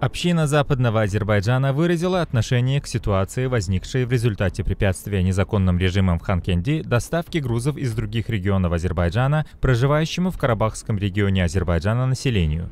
Община Западного Азербайджана выразила отношение к ситуации, возникшей в результате препятствия незаконным режимом в Ханкенди доставки грузов из других регионов Азербайджана, проживающему в Карабахском регионе Азербайджана населению.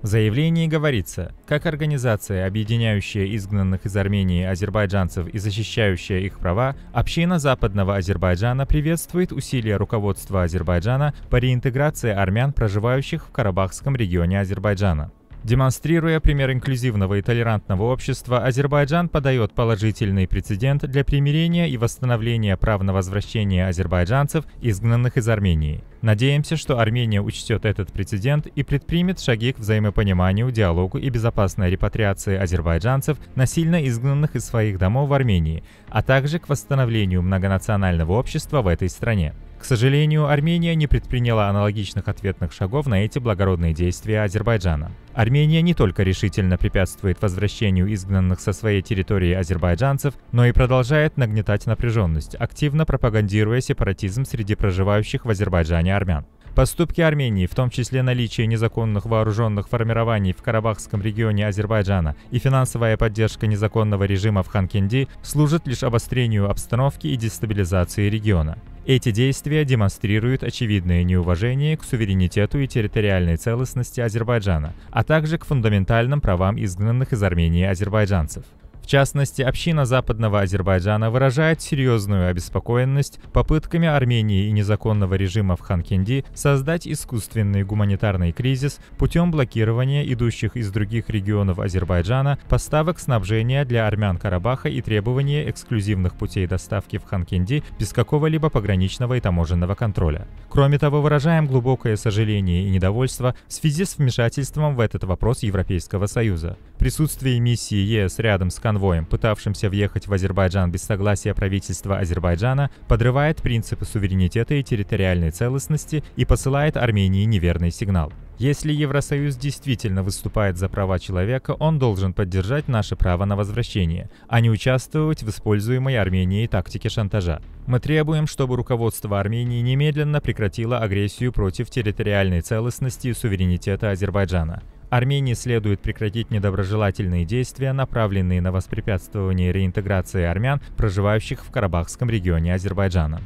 В заявлении говорится, как организация, объединяющая изгнанных из Армении азербайджанцев и защищающая их права, община Западного Азербайджана приветствует усилия руководства Азербайджана по реинтеграции армян, проживающих в Карабахском регионе Азербайджана. Демонстрируя пример инклюзивного и толерантного общества, Азербайджан подает положительный прецедент для примирения и восстановления прав на возвращение азербайджанцев, изгнанных из Армении. Надеемся, что Армения учтет этот прецедент и предпримет шаги к взаимопониманию, диалогу и безопасной репатриации азербайджанцев, насильно изгнанных из своих домов в Армении, а также к восстановлению многонационального общества в этой стране. К сожалению, Армения не предприняла аналогичных ответных шагов на эти благородные действия Азербайджана. Армения не только решительно препятствует возвращению изгнанных со своей территории азербайджанцев, но и продолжает нагнетать напряженность, активно пропагандируя сепаратизм среди проживающих в Азербайджане армян. Поступки Армении, в том числе наличие незаконных вооруженных формирований в Карабахском регионе Азербайджана и финансовая поддержка незаконного режима в Ханкенди, служат лишь обострению обстановки и дестабилизации региона. Эти действия демонстрируют очевидное неуважение к суверенитету и территориальной целостности Азербайджана, а также к фундаментальным правам изгнанных из Армении азербайджанцев. В частности, община Западного Азербайджана выражает серьезную обеспокоенность попытками Армении и незаконного режима в Ханкенди создать искусственный гуманитарный кризис путем блокирования идущих из других регионов Азербайджана поставок снабжения для армян Карабаха и требования эксклюзивных путей доставки в Ханкенди без какого-либо пограничного и таможенного контроля. Кроме того, выражаем глубокое сожаление и недовольство в связи с вмешательством в этот вопрос Европейского Союза. Присутствие миссии ЕС рядом с конвоем, пытавшимся въехать в Азербайджан без согласия правительства Азербайджана, подрывает принципы суверенитета и территориальной целостности и посылает Армении неверный сигнал. Если Евросоюз действительно выступает за права человека, он должен поддержать наше право на возвращение, а не участвовать в используемой Арменией тактике шантажа. Мы требуем, чтобы руководство Армении немедленно прекратило агрессию против территориальной целостности и суверенитета Азербайджана. Армении следует прекратить недоброжелательные действия, направленные на воспрепятствование реинтеграции армян, проживающих в Карабахском регионе Азербайджана.